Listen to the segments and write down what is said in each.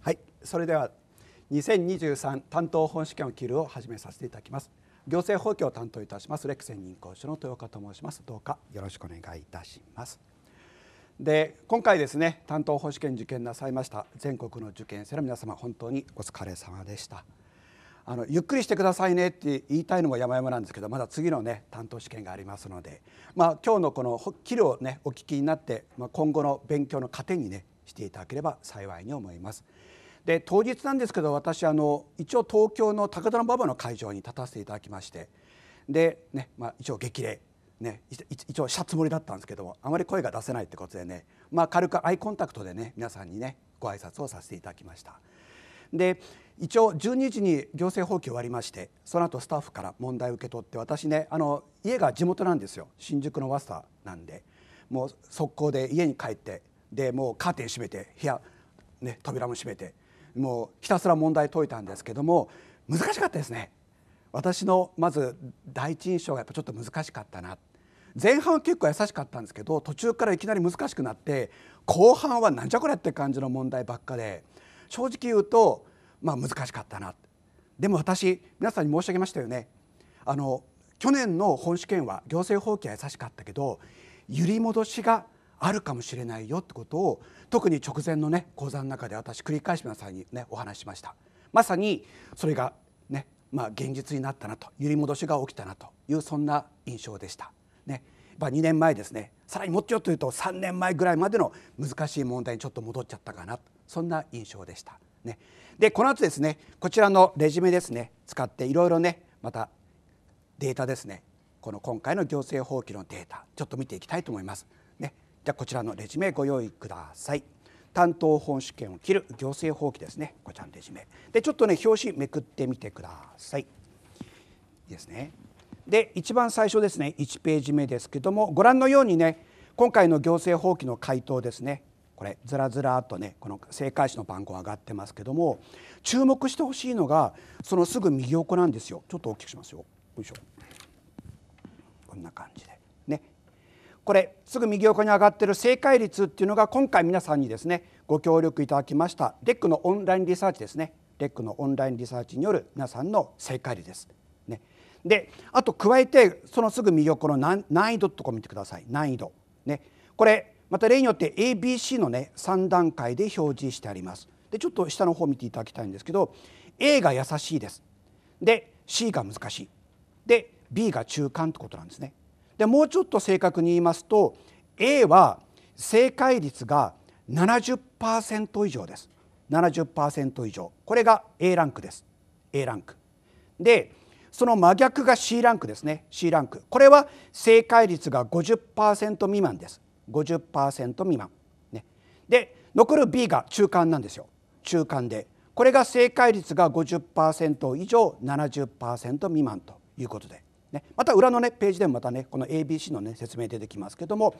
はいそれでは2023担当本試験を切るを始めさせていただきます行政法規を担当いたしますレクセン任講師の豊岡と申しますどうかよろしくお願いいたしますで今回ですね担当本試験受験なさいました全国の受験生の皆様本当にお疲れ様でしたあのゆっくりしてくださいねって言いたいのも山々なんですけどまだ次のね担当試験がありますので、まあ、今日のこの「岐路」をねお聞きになって、まあ、今後の勉強の糧にねしていただければ幸いに思います。で当日なんですけど私あの一応東京の高田馬場の会場に立たせていただきましてで、ねまあ、一応激励、ね、一応したつもりだったんですけどもあまり声が出せないってことでね、まあ、軽くアイコンタクトでね皆さんにねご挨拶をさせていただきました。で一応12時に行政放棄終わりましてその後スタッフから問題を受け取って私ねあの家が地元なんですよ新宿の早稲田なんでもう速攻で家に帰ってでもうカーテン閉めて部屋、ね、扉も閉めてもうひたすら問題解いたんですけども難しかったですね私のまず第一印象がやっぱちょっと難しかったな前半は結構優しかったんですけど途中からいきなり難しくなって後半はなんじゃこりゃって感じの問題ばっかで正直言うとまあ難しかったなでも私皆さんに申し上げましたよねあの去年の本試験は行政法規は優しかったけど揺り戻しがあるかもしれないよってことを特に直前のね講座の中で私繰り返し皆さんにねお話しましたまさにそれがねまあ現実になったなと揺り戻しが起きたなというそんな印象でしたねまあ2年前ですねさらにもっとよというと3年前ぐらいまでの難しい問題にちょっと戻っちゃったかなそんな印象でしたねでこの後ですねこちらのレジュメですね使っていろいろねまたデータですねこの今回の行政法規のデータちょっと見ていきたいと思いますじゃこちらのレジュメご用意ください担当本試験を切る行政法規ですねこちらのレジュメでちょっとね表紙めくってみてくださいいいですねで一番最初ですね1ページ目ですけどもご覧のようにね今回の行政法規の回答ですねこれずらずらっとねこの正解紙の番号上がってますけども注目してほしいのがそのすぐ右横なんですよちょっと大きくしますよよいしょこんな感じでこれすぐ右横に上がってる正解率っていうのが今回皆さんにですねご協力いただきましたレックのオンラインリサーチですねレックのオンラインリサーチによる皆さんの正解率です。ね、であと加えてそのすぐ右横の難易度とか見てください難易度。ね、これまた例によって ABC のね3段階で表示してあります。でちょっと下の方見ていただきたいんですけど A が優しいです。で C が難しい。で B が中間ってことなんですね。でもうちょっと正確に言いますと A は正解率が70%以上です70%以上これが A ランクです A ランクでその真逆が C ランクですね C ランクこれは正解率が50%未満です50%未満、ね、で残る B が中間なんですよ中間でこれが正解率が50%以上70%未満ということでね、また裏の、ね、ページでもまたねこの ABC の、ね、説明出てきますけども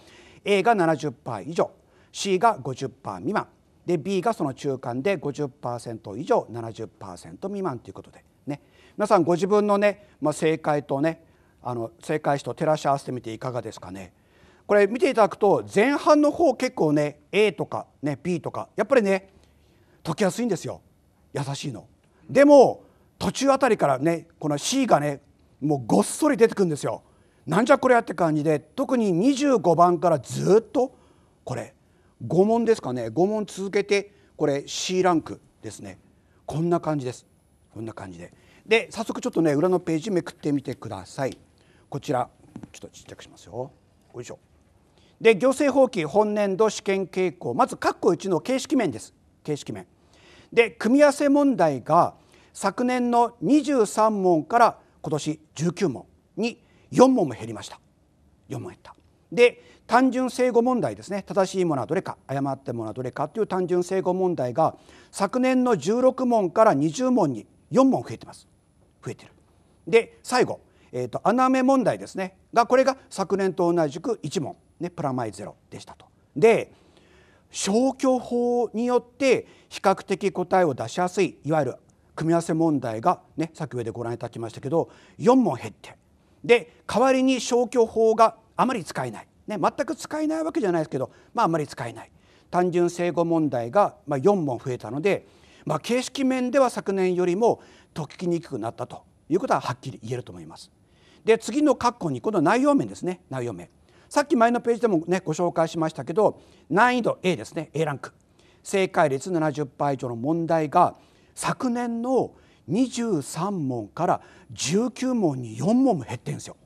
A が70%以上 C が50%未満で B がその中間で50%以上70%未満ということで、ね、皆さんご自分のね、まあ、正解とねあの正解詞と照らし合わせてみていかがですかね。これ見ていただくと前半の方結構ね A とか、ね、B とかやっぱりね解きやすいんですよ優しいの。でも途中あたりからねこの C がねもうごっそり出てくるんですよ。なんじゃこれやって感じで特に25番からずっとこれ5問ですかね5問続けてこれ C ランクですねこんな感じですこんな感じでで早速ちょっとね裏のページめくってみてくださいこちらちょっとちっちゃくしますよよいしょで行政法規本年度試験傾向まず括弧1の形式面です形式面で組み合わせ問題が昨年の23問から今年19問に4問も減りました4問減ったで単純正誤問題ですね正しいものはどれか誤ってものはどれかという単純正誤問題が昨年の16問から20問に4問増えてます増えてるで最後、えーと、と穴埋め問題ですねがこれが昨年と同じく1問、ね、プラマイゼロでしたと。で消去法によって比較的答えを出しやすいいわゆる組み合わせ問題が、ね、さっき上でご覧いただきましたけど4問減ってで代わりに消去法があまり使えない、ね、全く使えないわけじゃないですけど、まあ、あまり使えない単純整合問題が、ま4問増えたので、まあ、形式面では昨年よりも解きにくくなったということははっきり言えると思います。で次の括弧にこの内容面ですね内容面さっき前のページでもねご紹介しましたけど難易度 A ですね A ランク正解率70%以上の問題が昨年の23問から19問に4問も減ってるんですよ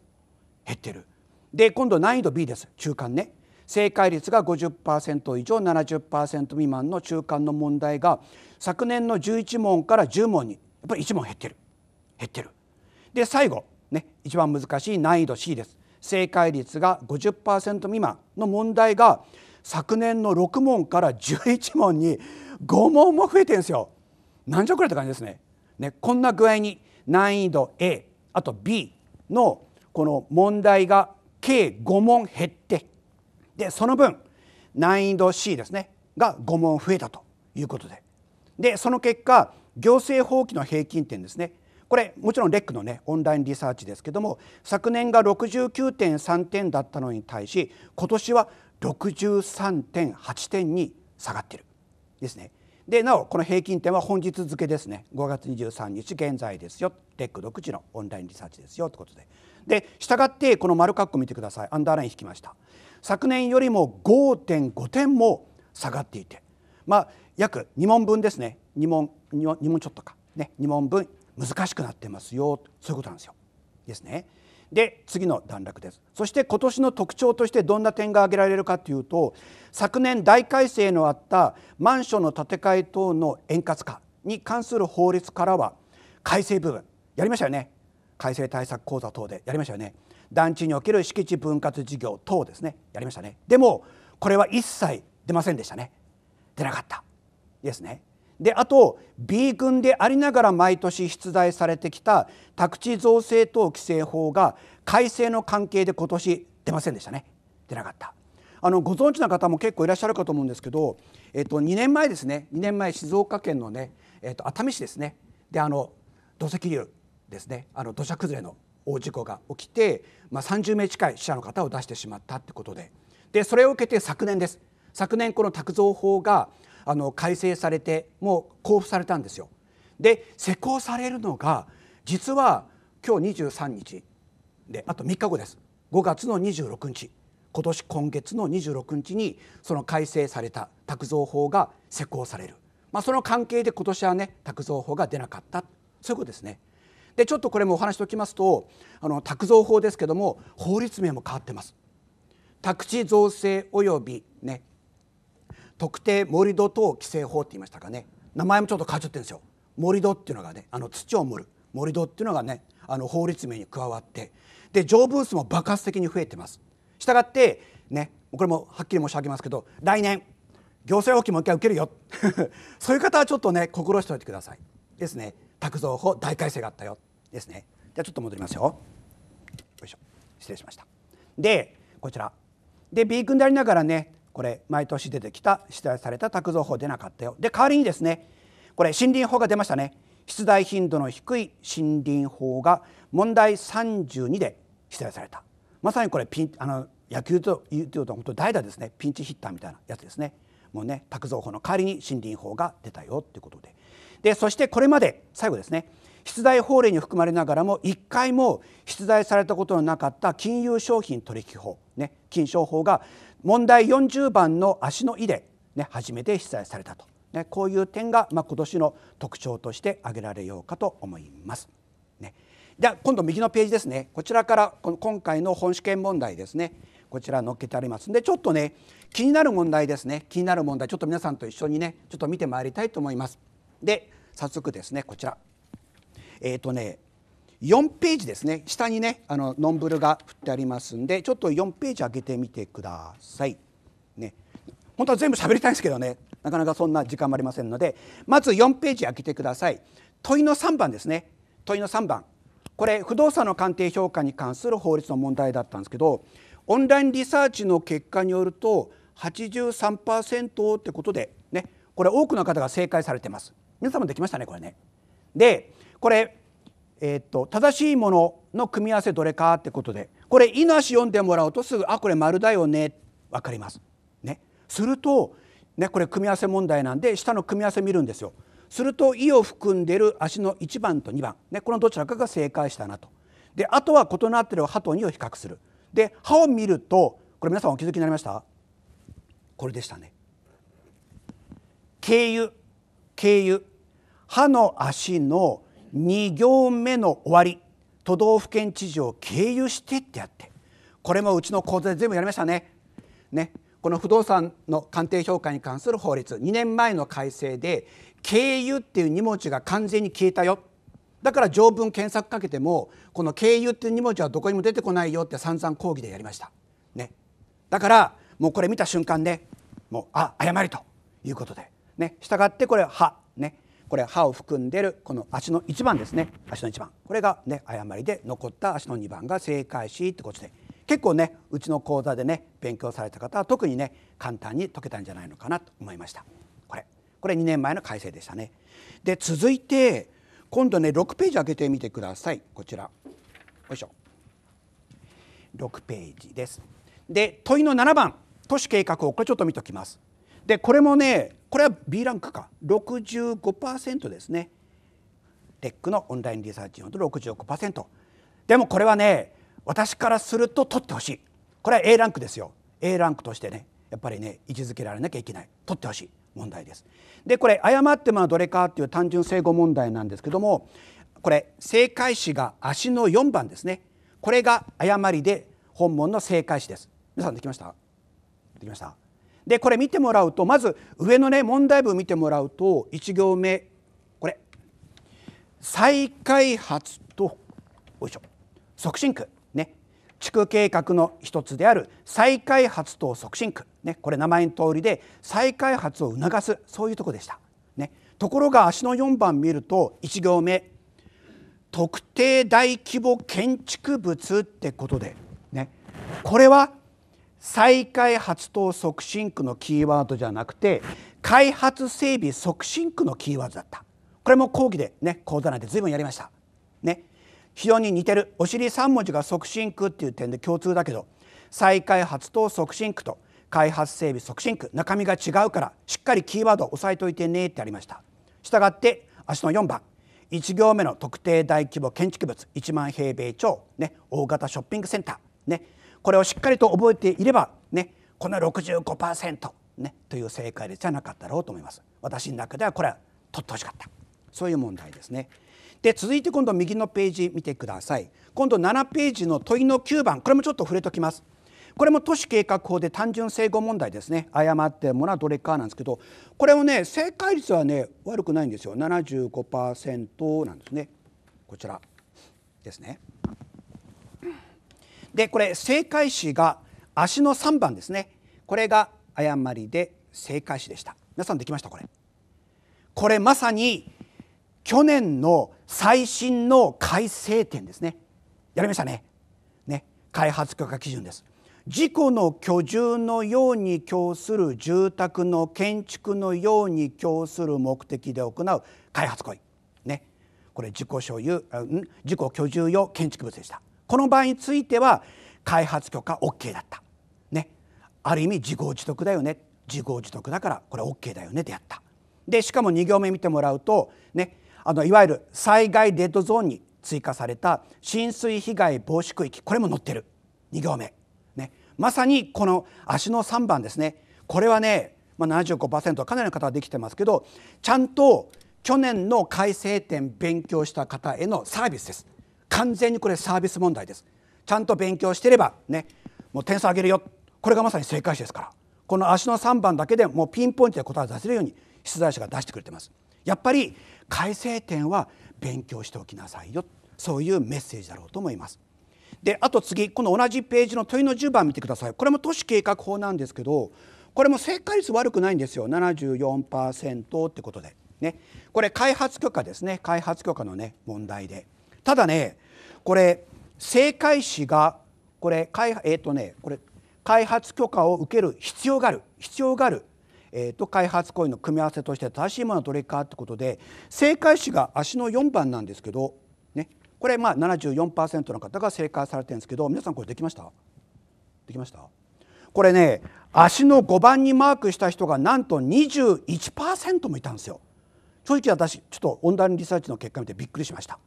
減ってるで今度難易度 B です中間ね正解率が50%以上70%未満の中間の問題が昨年の11問から10問にやっぱり1問減ってる減ってるで最後ね一番難しい難易度 C です正解率が50%未満の問題が昨年の6問から11問に5問も増えてるんですよなんじゃこれって感じですね。ねこんな具合に難易度 A あと B のこの問題が計5問減ってでその分難易度 C ですねが5問増えたということででその結果行政法規の平均点ですねこれもちろんレックのねオンラインリサーチですけども昨年が69.3点だったのに対し今年は63.8点に下がってるですね。でなおこの平均点は本日付ですね5月23日現在ですよレック独自のオンラインリサーチですよということでで従ってこの丸括弧見てくださいアンダーライン引きました昨年よりも5.5点も下がっていてまあ約2問分ですね2問 ,2 問ちょっとかね2問分難しくなってますよそういうことなんですよですね。で次の段落ですそして今年の特徴としてどんな点が挙げられるかというと昨年大改正のあったマンションの建て替え等の円滑化に関する法律からは改正部分やりましたよね改正対策講座等でやりましたよね団地における敷地分割事業等ですねやりましたねでもこれは一切出ませんでしたね出なかったですねであと B 軍でありながら毎年出題されてきた宅地造成等規制法が改正の関係で今年出ませんでしたね出なかったあのご存知の方も結構いらっしゃるかと思うんですけど、えっと、2年前ですね2年前静岡県のね、えっと、熱海市ですねであの土石流ですねあの土砂崩れの大事故が起きて、まあ、30名近い死者の方を出してしまったってことででそれを受けて昨年です昨年この宅造法があの改正されてもう交付されたんですよ。で施行されるのが実は今日23日であと3日後です5月の26日今年今月の26日にその改正された卓造法が施行される、まあ、その関係で今年はね卓造法が出なかったそういうことですね。でちょっとこれもお話しておきますとあの宅造法ですけども法律名も変わってます宅地造成及び特定盛土等規制法って言いましたかね名前もちょっと変わっちゃってるんですよ盛土っていうのがねあの土を盛る盛土っていうのがねあの法律名に加わってで条文数も爆発的に増えてますしたがってねこれもはっきり申し上げますけど来年行政法規もう一回受けるよ そういう方はちょっとね心しておいてくださいですね託造法大改正があったよですねじゃあちょっと戻りますよよいしょ失礼しましたでこちらで B 君でありながらねこれ毎年出てきた出題された卓造法出なかったよで代わりにですねこれ森林法が出ましたね出題頻度の低い森林法が問題32で出題されたまさにこれピンあの野球というと本当代打ですねピンチヒッターみたいなやつですねもうね卓造法の代わりに森林法が出たよということででそしてこれまで最後ですね出題法令に含まれながらも一回も出題されたことのなかった金融商品取引法、ね、金商法が問題40番の足の井で、ね、初めて被災されたと、ね、こういう点が、まあ、今年の特徴として挙げられようかと思います。ね、では今度右のページですねこちらからこの今回の本試験問題ですねこちら載っけてありますんでちょっとね気になる問題ですね気になる問題ちょっと皆さんと一緒にねちょっと見てまいりたいと思います。で早速ですねこちらえっ、ー、とね4ページですね下にねあのノンブルが振ってありますんでちょっと4ページ開けてみてください。ね、本当は全部喋りたいんですけどねなかなかそんな時間もありませんのでまず4ページ開けてください。問いの3番ですね問いの3番これ不動産の鑑定評価に関する法律の問題だったんですけどオンラインリサーチの結果によると83%ってことでねこれ多くの方が正解されてます皆さんもできましたねこれねでこれえー、っと正しいものの組み合わせどれかってことでこれ「い」の足読んでもらうとすぐ「あこれ丸だよね」分かります。ね、すると、ね、これ組み合わせ問題なんで下の組み合わせ見るんですよ。すると「い」を含んでる足の1番と2番、ね、このどちらかが正解したなと。であとは異なってる歯とに」を比較する。で歯を見るとこれ皆さんお気づきになりましたこれでしたね。経由経由歯の足の2行目の終わり都道府県知事を経由してってやってこれもうちの講座で全部やりましたね。ねこの不動産の鑑定評価に関する法律2年前の改正で「経由」っていう2文字が完全に消えたよだから条文検索かけてもこの「経由」っていう2文字はどこにも出てこないよって散々講義でやりました。ね、だからもうこれ見た瞬間で、ね、もうあ誤りということで、ね、したがってこれはこれ歯を含んでるこの足の1番ですね足の1番これがね誤りで残った足の2番が正解しってことで結構ねうちの講座でね勉強された方は特にね簡単に解けたんじゃないのかなと思いましたこれこれ2年前の改正でしたねで続いて今度ね6ページ開けてみてくださいこちらよいしょ6ページですで問いの7番都市計画をこれちょっと見ておきますでこれもねこれは B ランクか65%ですねテックのオンラインリサーチ用と65%でもこれはね私からすると取ってほしいこれは A ランクですよ A ランクとしてねやっぱりね位置づけられなきゃいけない取ってほしい問題ですでこれ誤ってもどれかっていう単純正誤問題なんですけどもこれ正解詞が足の4番ですねこれが誤りで本文の正解詞です皆さんできましたできましたでこれ見てもらうとまず上のね問題文見てもらうと1行目これ再開発とおいしょ促進区ね地区計画の一つである再開発と促進区ねこれ名前の通りで再開発を促すそういうとこでした。ね、ところが足の4番見ると1行目特定大規模建築物ってことでねこれは再開発等促進区のキーワードじゃなくて開発整備促進区のキーワードだったこれも講義でね講座なんて随分やりましたね非常に似てるお尻3文字が促進区っていう点で共通だけど再開発等促進区と開発整備促進区中身が違うからしっかりキーワードを押さえておいてねってありましたしたがって足の4番1行目の特定大規模建築物1万平米超、ね、大型ショッピングセンター、ね、これをしっかりと覚えていればねこの65%、ね、という正解率じゃなかったろうと思います私の中ではこれは取ってほしかったそういう問題ですねで続いて今度右のページ見てください今度7ページの問いの9番これもちょっと触れときますこれも都市計画法で単純整合問題ですね誤ってるものはどれかなんですけどこれもね正解率はね悪くないんですよ75%なんですねこちらですねでこれ正解詞が足の3番ですねこれが誤りで正解詞でした皆さんできましたこれこれまさに去年の最新の改正点ですねやりましたねね開発許可基準です事故の居住のように供する住宅の建築のように供する目的で行う開発行為ねこれ自己所有、うん、自己居住用建築物でしたこの場合については開発許可 OK だった、ね、ある意味自業自得だよね自業自得だからこれ OK だよねでやったでしかも2行目見てもらうと、ね、あのいわゆる災害デッドゾーンに追加された浸水被害防止区域これも載ってる2行目、ね、まさにこの足の3番ですねこれはね、まあ75、かなりの方はできてますけどちゃんと去年の改正点勉強した方へのサービスです完全にこれサービス問題ですちゃんと勉強してればねもう点数上げるよこれがまさに正解詞ですからこの足の3番だけでもうピンポイントで答えを出せるように出題者が出してくれてますやっぱり改正点は勉強しておきなさいよそういうメッセージだろうと思いますであと次この同じページの問いの10番見てくださいこれも都市計画法なんですけどこれも正解率悪くないんですよ74%ってことでねこれ開発許可ですね開発許可のね問題でただねこれ正解士がこれ開,、えーとね、これ開発許可を受ける必要がある必要がある、えーと、開発行為の組み合わせとして正しいものはどれかってことで正解誌が足の4番なんですけど、ね、これまあ74%の方が正解されてるんですけど皆さんこれできましたできましたこれね足の5番にマークした人がなんと21%もいたんですよ。正直私ちょっとオンラインリサーチの結果見てびっくりしました。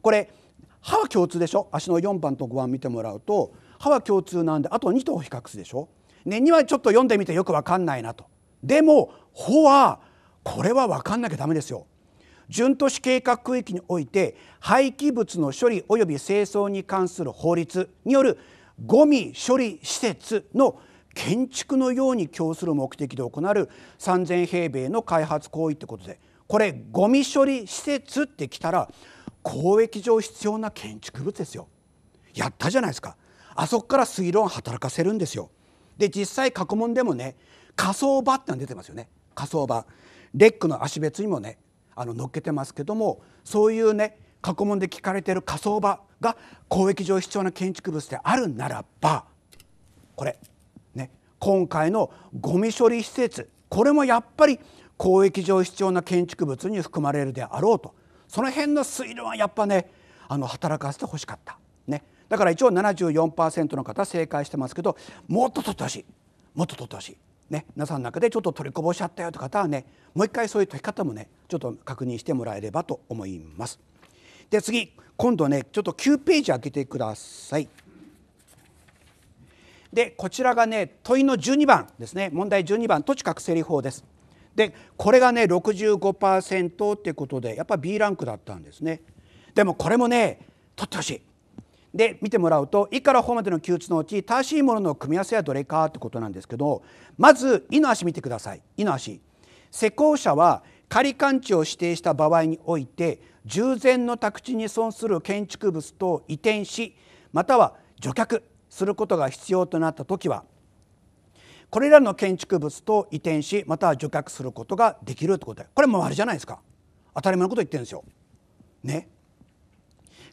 これ歯は共通でしょ足の4番と5番見てもらうと歯は共通なんであと2と比較するでしょ、ね、2はちょっと読んでみてよく分かんないなとでも「ほ」はこれは分かんなきゃダメですよ。準都市計画区域において廃棄物の処理及び清掃に関する法律によるゴミ処理施設の建築のように供する目的で行う3,000平米の開発行為ってことでこれゴミ処理施設って来たら交易上必要な建築物ですよやったじゃないですかあそこから推論を働かせるんですよで実際過去問でもね火葬場っての出てますよね火葬場レックの足別にもねあの乗っけてますけどもそういうね過去問で聞かれてる火葬場が交易上必要な建築物であるならばこれね今回のゴミ処理施設これもやっぱり交易上必要な建築物に含まれるであろうとその辺の推論はやっぱねあの働かせてほしかった、ね、だから一応74%の方正解してますけどもっと取ってほしいもっと取ってほしい。ね、皆さんの中でちょっと取りこぼしちゃったよという方はねもう一回そういう解き方もねちょっと確認してもらえればと思います。で次今度ねちょっと9ページ開けてください。でこちらがね問いの12番ですね問題12番土地覚整理法です。でこれがね65%ってことでやっぱ B ランクだったんですねでもこれもね取ってほしいで見てもらうと「い」から「ほ」までの記述のうち正しいものの組み合わせはどれかってことなんですけどまず「い」の足見てください「い」の足施工者は仮勘地を指定した場合において従前の宅地に損する建築物と移転しまたは除却することが必要となった時は「これらの建築物と移転しまたは除却することができるってことでこれもあれじゃないですか当たり前のこと言ってるんですよ。ね。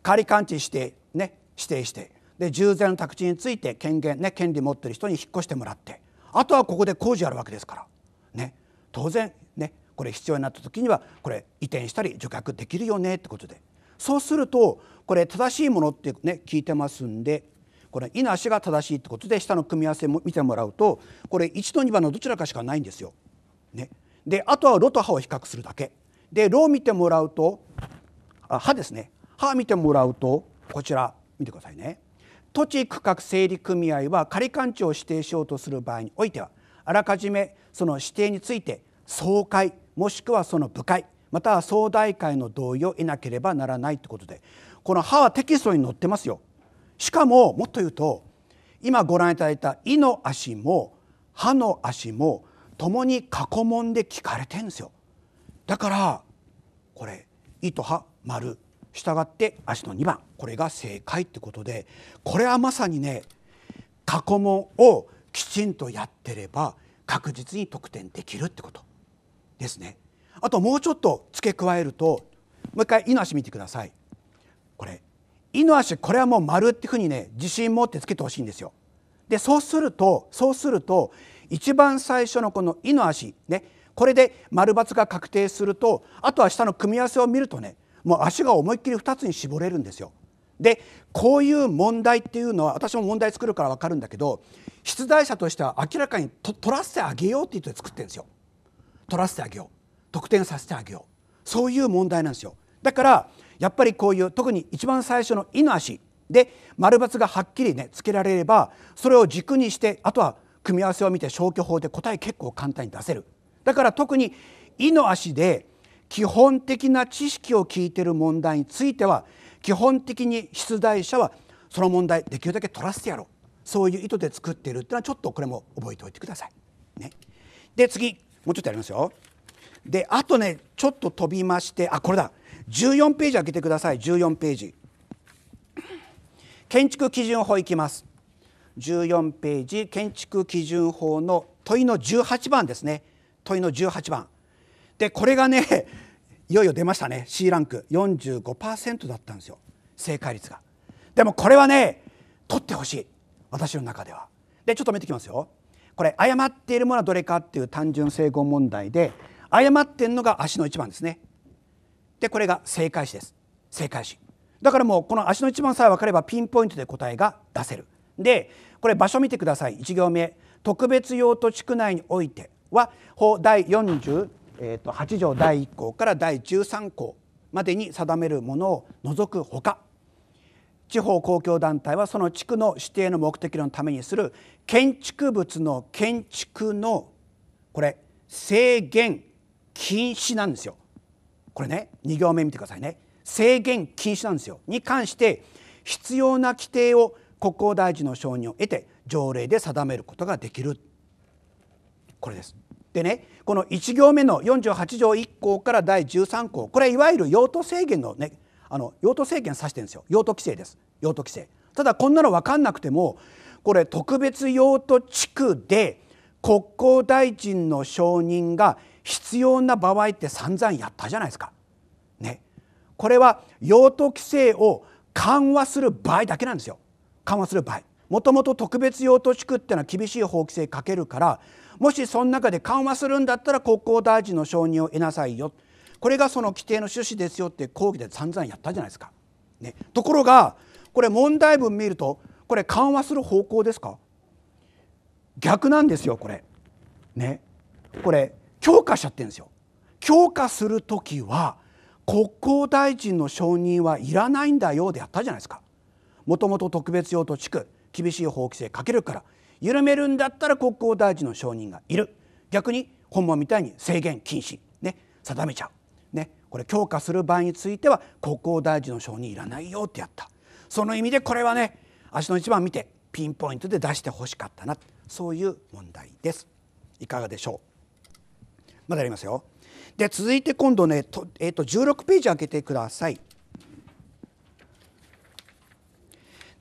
仮勘知して、ね、指定してで従前の宅地について権限、ね、権利持ってる人に引っ越してもらってあとはここで工事あるわけですから、ね、当然、ね、これ必要になった時にはこれ移転したり除却できるよねってことでそうするとこれ正しいものって、ね、聞いてますんでこれ「いの足が正しいってことで下の組み合わせも見てもらうとこれ1と2番のどちらかしかないんですよ。ね、であとは「ろ」と「は」を比較するだけ。で「ろ」を見てもらうと「あは」ですね「は」見てもらうとこちら見てくださいね。土地区画整理組合は仮勘庁を指定しようとする場合においてはあらかじめその指定について総会もしくはその部会または総大会の同意を得なければならないということでこの「は」はテキストに載ってますよ。しかももっと言うと今ご覧いただいた「い」の足も「歯の足も共に過去問で聞かれてるんですよ。だからこれ「い」と「歯」丸したがって足の2番これが正解ってことでこれはまさにね過去問をきちんとやってれば確実に得点できるってことですね。あともうちょっと付け加えるともう一回「い」の足見てください。これイの足これはもう丸っていうふうにね自信持ってつけてほしいんですよ。でそうするとそうすると一番最初のこの「イの足ねこれで丸×が確定するとあとは下の組み合わせを見るとねもう足が思いっきり2つに絞れるんですよ。でこういう問題っていうのは私も問題作るから分かるんだけど出題者としては明らかにと取らせてあげようって言って作ってるんですよ。取らせてあげよう得点させてあげようそういう問題なんですよ。だからやっぱりこういう特に一番最初の「い」の足で丸×がはっきりねつけられればそれを軸にしてあとは組み合わせを見て消去法で答え結構簡単に出せる。だから特に「い」の足で基本的な知識を聞いてる問題については基本的に出題者はその問題できるだけ取らせてやろうそういう意図で作っているっていうのはちょっとこれも覚えておいてください。ね、で次もうちょっとやりますよ。であとねちょっと飛びましてあこれだ14ページ開けてください14ページ建築基準法いきます14ページ建築基準法の問いの18番ですね問いの18番でこれがね いよいよ出ましたね C ランク45%だったんですよ正解率がでもこれはね取ってほしい私の中ではでちょっと見てきますよこれ誤っているものはどれかっていう単純整合問題で誤ってんのが足の1番ですねでこれが正解詞です正解詞だからもうこの足の一番さえ分かればピンポイントで答えが出せるでこれ場所見てください1行目特別用途地区内においては法第48条第1項から第13項までに定めるものを除くほか地方公共団体はその地区の指定の目的のためにする建築物の建築のこれ制限禁止なんですよ。これね2行目見てくださいね制限禁止なんですよに関して必要な規定を国交大臣の承認を得て条例で定めることができるこれです。でねこの1行目の48条1項から第13項これはいわゆる用途制限のねあの用途制限指してるんですよ用途規制です用途規制ただこんなの分かんなくてもこれ特別用途地区で国交大臣の承認が必要な場合って散々やったじゃないですか。ね、これは用途規制を緩和する場合だけなんですよ緩和する場合。もともと特別用途地区っていうのは厳しい法規制かけるからもしその中で緩和するんだったら国交大臣の承認を得なさいよこれがその規定の趣旨ですよって講義で散々やったじゃないですか。ね、ところがこれ問題文見るとこれ緩和する方向ですか逆なんですよこれ。ね、これ強化しちゃってるんですよ。強化する時は国交大臣の承認はいらないんだよでやったじゃないですか。もともと特別用途地区厳しい法規制かけるから緩めるんだったら国交大臣の承認がいる逆に本番みたいに制限禁止、ね、定めちゃう、ね、これ強化する場合については国交大臣の承認いらないよってやったその意味でこれはね足の一番見てピンポイントで出してほしかったなそういう問題です。いかがでしょうまだありますよ。で続いて今度ねと、えー、と16ページ開けてください。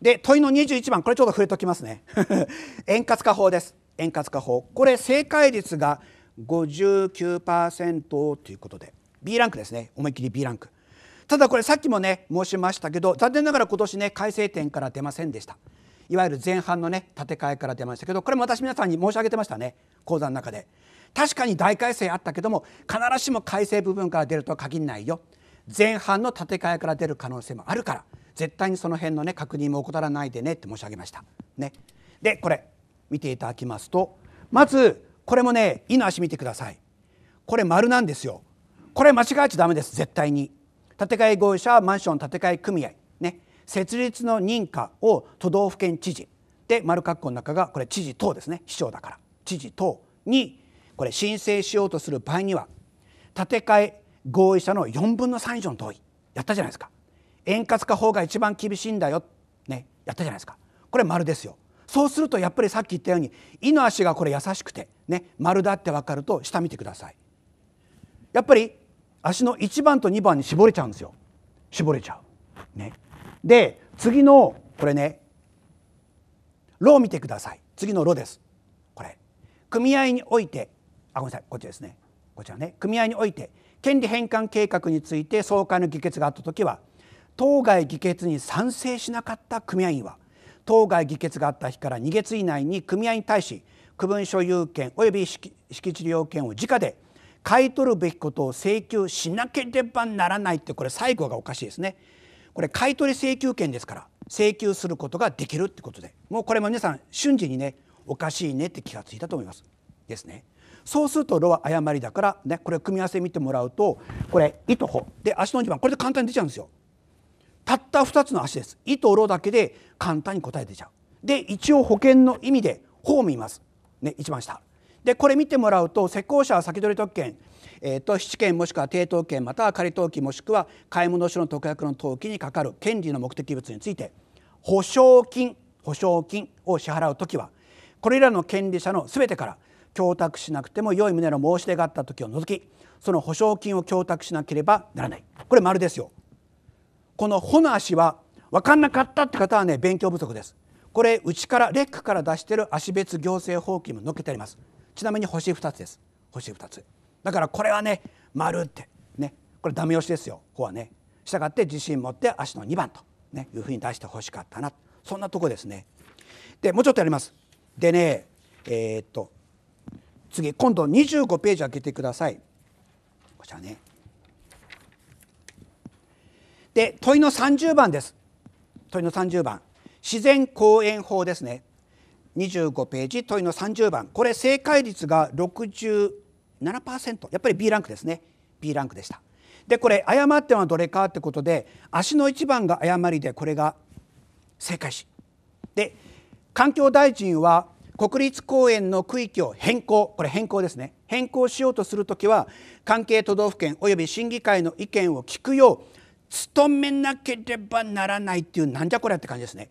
で問いの21番これちょっと触れときますね 円滑化法です円滑化法これ正解率が59%ということで B ランクですね思いっきり B ランクただこれさっきもね申しましたけど残念ながら今年ね改正点から出ませんでしたいわゆる前半のね建て替えから出ましたけどこれも私皆さんに申し上げてましたね講座の中で確かに大改正あったけども必ずしも改正部分から出るとは限らないよ前半の建て替えから出る可能性もあるから絶対にその辺のね確認も怠らないでねって申し上げました。ね、でこれ見ていただきますとまずこれもね「い」の足見てください。これ丸なんですよ。これ間違えちゃダメです絶対に。建て替え合意者マンション建て替え組合ね設立の認可を都道府県知事で丸括弧の中がこれ知事等ですね市長だから知事等にこれ申請しようとする場合には建て替え合意者の4分の3以上の同意やったじゃないですか円滑化法が一番厳しいんだよ、ね、やったじゃないですかこれ丸ですよそうするとやっぱりさっき言ったように「い」の足がこれ優しくて、ね、丸だって分かると下見てくださいやっぱり足の1番と2番に絞れちゃうんですよ絞れちゃう。ね、で次のこれね「ロ」を見てください次の「ロ」ですこれ組合においてあごめんなさいこっちですねこちらね組合において権利返還計画について総会の議決があった時は当該議決に賛成しなかった組合員は当該議決があった日から2月以内に組合に対し区分所有権及び敷地利用権を直で買い取るべきことを請求しなければならないってこれ最後がおかしいですね。これ買取請求権ですから請求することができるってことでもうこれも皆さん瞬時にねおかしいねって気がついたと思います。ですね。そうするとロは誤りだから、ね、これ組み合わせ見てもらうとこれ「い」と「ほ」で足の2番これで簡単に出ちゃうんですよ。たった2つの足です。「い」と「ろ」だけで簡単に答え出ちゃう。で一応保険の意味で「ほ」を見ます。ね一番下。でこれ見てもらうと施工者は先取り特権えーと、七質権もしくは抵当権または仮登記もしくは買い物所の特約の登記にかかる権利の目的物について保証金保証金を支払う時はこれらの権利者の全てから供託しなくても良い旨の申し出があった時を除きその保証金を供託しなければならないこれ丸ですよこの「ほ」の足は分かんなかったって方はね勉強不足ですこれうちからレックから出してる足別行政法規も載っけてありますちなみに星2つです星2つだからこれはね丸ってねこれダメ押しですよ「ほ」はねしたがって自信持って足の2番と、ね、いうふうに出してほしかったなそんなとこですねでもうちょっとやりますでねえー、っと次今度25ページ開けてくださいこちらねで問いの30番です問いの30番自然公園法ですね25ページ問いの30番これ正解率が67%やっぱり B ランクですね B ランクでしたでこれ誤ってはどれかってことで足の1番が誤りでこれが正解しで環境大臣は国立公園の区域を変更これ変更ですね変更しようとするときは関係都道府県および審議会の意見を聞くよう努めなければならないっていうなんじゃこりゃって感じですね。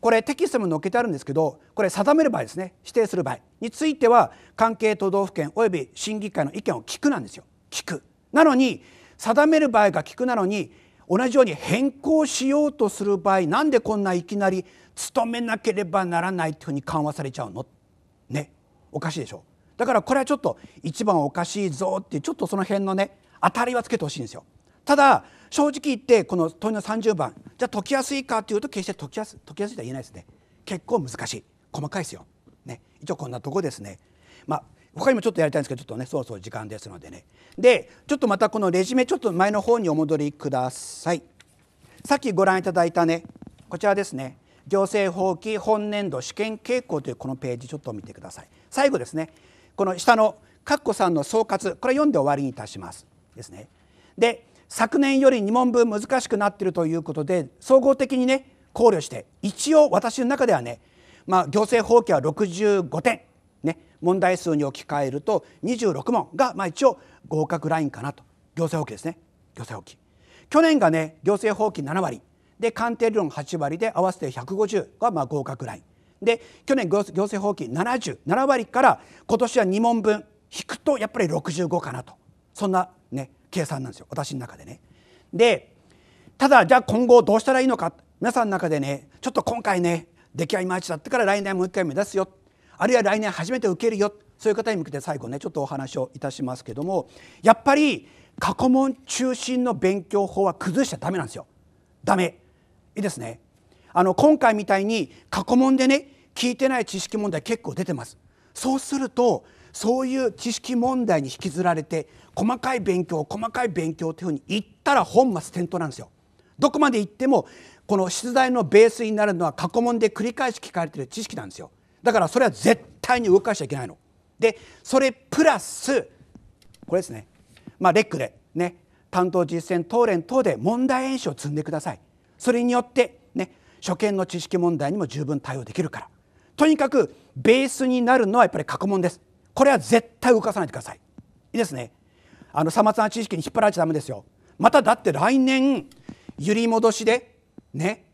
これテキストも載っけてあるんですけどこれ定める場合ですね指定する場合については関係都道府県および審議会の意見を聞くなんですよ聞く。なのに定める場合が聞くなのに同じように変更しようとする場合なんでこんないきなり勤めなければならないというふうに緩和されちゃうのねおかしいでしょだからこれはちょっと一番おかしいぞってちょっとその辺のね当たりはつけてほしいんですよ。ただ正直言ってこの問いの30番じゃあ解きやすいかというと決して解きやす解きやすいとは言えないですね結構難しい細かいですよ。ね、一応こんなとこですね。まあ他にもちょっとやりたいんですけどちょっとねそろそろ時間ですのでねでちょっとまたこのレジュメちょっと前の方にお戻りくださいさっきご覧いただいたねこちらですね行政法規本年度試験傾向というこのページちょっと見てください最後ですねこの下のかっこさんの総括これ読んで終わりにいたしますですねで昨年より2問分難しくなっているということで総合的にね考慮して一応私の中ではね、まあ、行政法規は65点ね、問題数に置き換えると26問がまあ一応合格ラインかなと行政法規ですね行政法規去年がね行政法規7割で鑑定理論8割で合わせて150がまあ合格ラインで去年行政法規77割から今年は2問分引くとやっぱり65かなとそんな、ね、計算なんですよ私の中でね。でただじゃあ今後どうしたらいいのか皆さんの中でねちょっと今回ね出来合いまいちだったから来年もう一回目指すよあるいは来年初めて受けるよそういう方に向けて最後ねちょっとお話をいたしますけどもやっぱり過去問中心の勉強法は崩しちゃダメなんですよ。ダメいいですねあの今回みたいに過去問でね聞いてない知識問題結構出てます。そうするとそういう知識問題に引きずられて細かい勉強細かい勉強というふうに言ったら本末転倒なんですよ。どこまで行ってもこの出題のベースになるのは過去問で繰り返し聞かれてる知識なんですよ。だからそれは絶対に動かしちゃいけないの。でそれプラスこれですね、まあ、レックで、ね、担当実践答練等で問題演習を積んでください。それによって、ね、初見の知識問題にも十分対応できるからとにかくベースになるのはやっぱり過去問です。これは絶対動かさないでください。いいですね。あのさまつな知識に引っ張られちゃダメですよ。まただって来年揺り戻しでね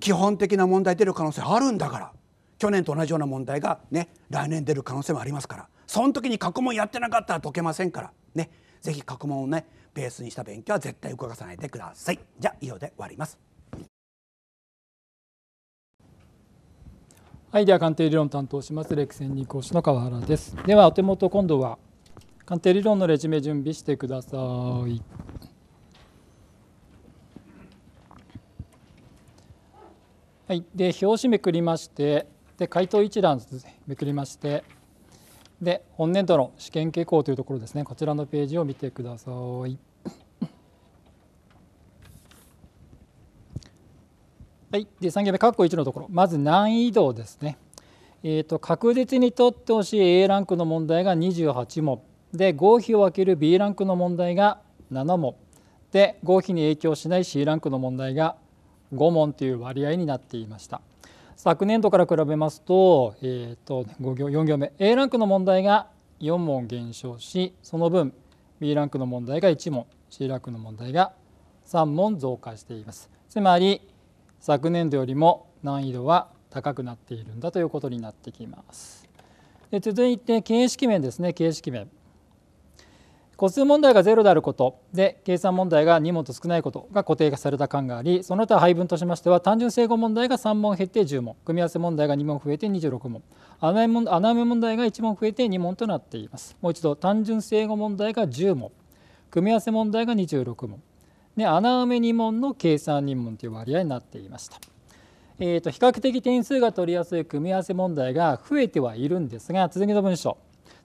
基本的な問題出る可能性あるんだから去年と同じような問題が、ね、来年出る可能性もありますからその時に過去問やってなかったら解けませんからねぜひ過去問をねベースにした勉強は絶対動かさないでください。じゃあ以上で終わります。はい、では鑑定理論担当します歴戦にン2講師の川原です。ではお手元今度は鑑定理論のレジュメ準備してください。はい、で表紙めくりましてで回答一覧めくりましてで本年度の試験傾向というところですねこちらのページを見てください。はい、で3行目、括弧1のところ、まず難易度ですね。えーと、と確実に取ってほしい A ランクの問題が28問、で合否を分ける B ランクの問題が7問、で合否に影響しない C ランクの問題が5問という割合になっていました。昨年度から比べますと,、えーと、行4行目 A ランクの問題が4問減少しその分 B ランクの問題が1問 C ランクの問題が3問増加していますつまり昨年度よりも難易度は高くなっているんだということになってきますで続いて形式面ですね形式面個数問題がゼロであることで計算問題が2問と少ないことが固定化された感がありその他配分としましては単純整合問題が3問減って10問組み合わせ問題が2問増えて26問穴埋め問題が1問増えて2問となっていますもう一度単純整合問題が10問組み合わせ問題が26問で穴埋め2問の計算2問という割合になっていました。えーと比較的点数が取りやすい組み合わせ問題が増えてはいるんですが続きの文章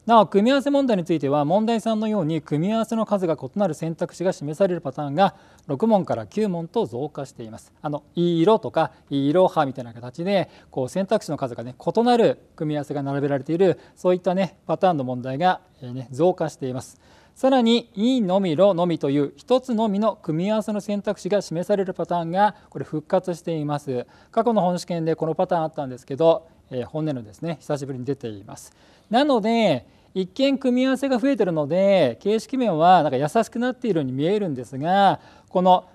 なお組み合わせ問題については問題3のように組み合わせの数が異なる選択肢が示されるパターンが6問から9問と増加していますあのいい色とかいい色派みたいな形でこう選択肢の数がね異なる組み合わせが並べられているそういったねパターンの問題が、えね、増加していますさらに「い」いのみ「ろ」のみという一つのみの組み合わせの選択肢が示されるパターンがこれ復活しています過去の本試験でこのパターンあったんですけど本音のですね久しぶりに出ています。なので一見組み合わせが増えてるので形式面はなんか優しくなっているように見えるんですがこの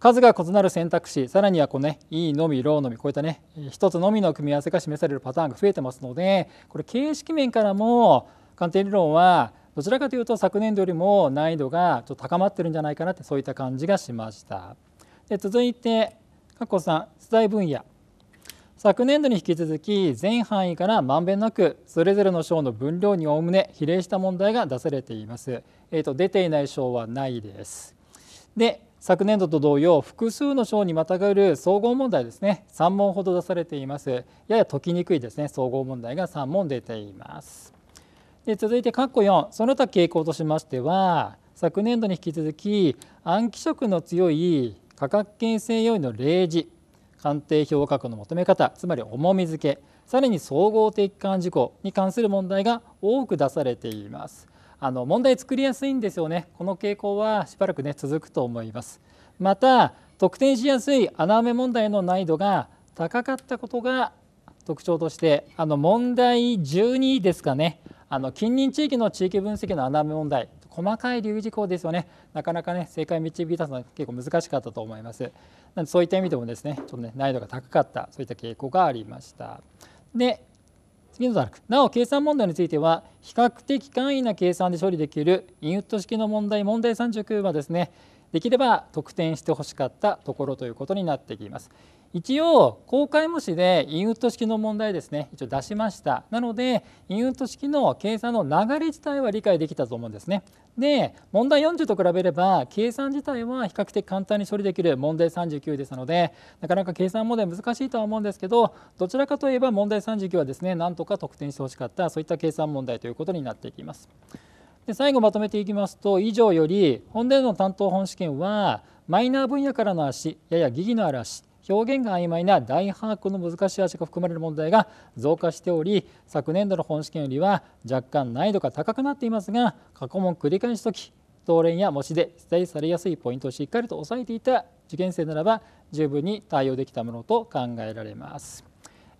数が異なる選択肢さらにはこうね「E のみ「ーのみこういったね一つのみの組み合わせが示されるパターンが増えてますのでこれ形式面からも鑑定理論はどちらかというと昨年度よりも難易度がちょっと高まってるんじゃないかなってそういった感じがしました。で続いてかっこさん出題分野昨年度に引き続き全範囲からまんべんなくそれぞれの章の分量におおむね比例した問題が出されています。えーと、出ていない章はないです。で昨年度と同様複数の章にまたがる総合問題ですね3問ほど出されていますやや解きにくいですね総合問題が3問出ていますで続いて括弧4その他傾向としましては昨年度に引き続き暗記色の強い価格形成要因の例示鑑定評価額の求め方つまり重み付けさらに総合的管事項に関する問題が多く出されていますあの問題作りやすいんですよねこの傾向はしばらくね続くと思いますまた得点しやすい穴埋め問題の難易度が高かったことが特徴としてあの問題12ですかねあの近隣地域の地域分析の穴埋め問題細かい留意事項ですよねなかなかね正解を導き出すのは結構難しかったと思いますなんでそういった意味でもですねちょっとね難易度が高かったそういった傾向がありましたで次の段落なお計算問題については比較的簡易な計算で処理できるインウット式の問題問題39はですねできれば得点してほしかったところということになってきます一応公開模試でインウッド式の問題ですね一応出しましたなのでインウッド式の計算の流れ自体は理解できたと思うんですねで問題40と比べれば計算自体は比較的簡単に処理できる問題39ですのでなかなか計算問題難しいとは思うんですけどどちらかといえば問題39はですねなんとか得点してほしかったそういった計算問題ということになっていきます。で最後まとめていきますと以上より本年度の担当本試験はマイナー分野からの足やや疑義のある足表現が曖昧な大把握の難しい足が含まれる問題が増加しており昨年度の本試験よりは若干難易度が高くなっていますが過去問繰り返し解き答練や模試で指摘されやすいポイントをしっかりと押さえていた受験生ならば十分に対応できたものと考えられます。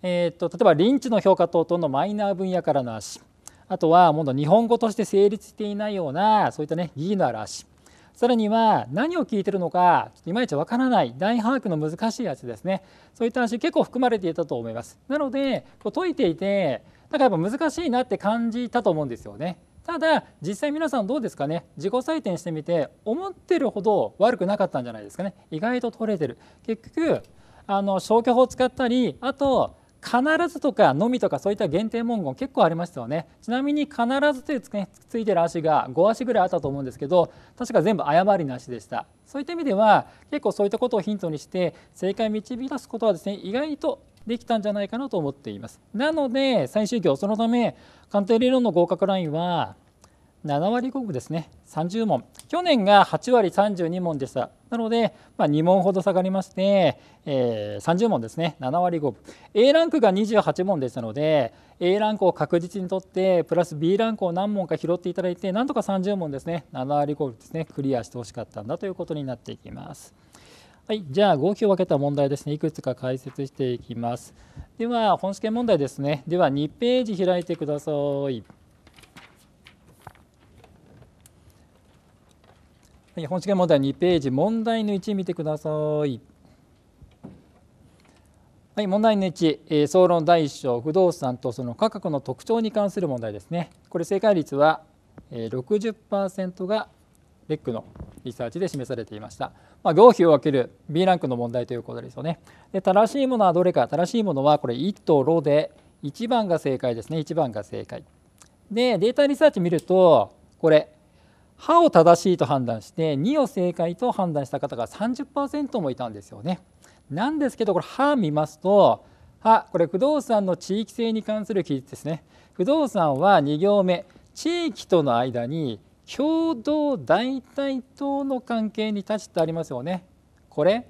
えーと、と例えば臨チの評価等々のマイナー分野からの足あとはもう日本語として成立していないようなそういったね意義のある足さらには何を聞いてるのかいまいちわからない大把握の難しいやつですねそういった話結構含まれていたと思いますなのでこう解いていてなんかやっぱ難しいなって感じたと思うんですよねただ実際皆さんどうですかね自己採点してみて思ってるほど悪くなかったんじゃないですかね意外と取れてる結局あの消去法を使ったりあと必ずとかのみとかそういった限定文言結構ありましたよねちなみに必ずというつ,、ね、ついてる足が5足ぐらいあったと思うんですけど確か全部誤りの足でしたそういった意味では結構そういったことをヒントにして正解を導き出すことはですね意外とできたんじゃないかなと思っていますなので最終業そのため鑑定理論の合格ラインは7割5分ですね、30問。去年が8割32問でした。なので、まあ、2問ほど下がりまして、えー、30問ですね、7割5分。A ランクが28問でしたので、A ランクを確実に取って、プラス B ランクを何問か拾っていただいて、なんとか30問ですね、7割5分ですね、クリアしてほしかったんだということになっていきます。はい、じゃあ合否を分けた問題ですね、いくつか解説していきます。では、本試験問題ですね。では、2ページ開いてください。はい、本試験問題2ページ、問題の1見てください。はい、問題の1、えー、総論第1章、不動産とその価格の特徴に関する問題ですね。これ正解率は、えー、60%がレックのリサーチで示されていました。まあ、合否を分ける B ランクの問題ということですよね。で正しいものはどれか、正しいものはこれ1とロで1番が正解ですね、1番が正解。で、データリサーチ見ると、これ歯を正しいと判断して2を正解と判断した方が30%もいたんですよね。なんですけどこれ歯見ますと歯これ不動産の地域性に関する記述ですね。不動産は2行目地域との間に共同代替等の関係に立ちってありますよね。これ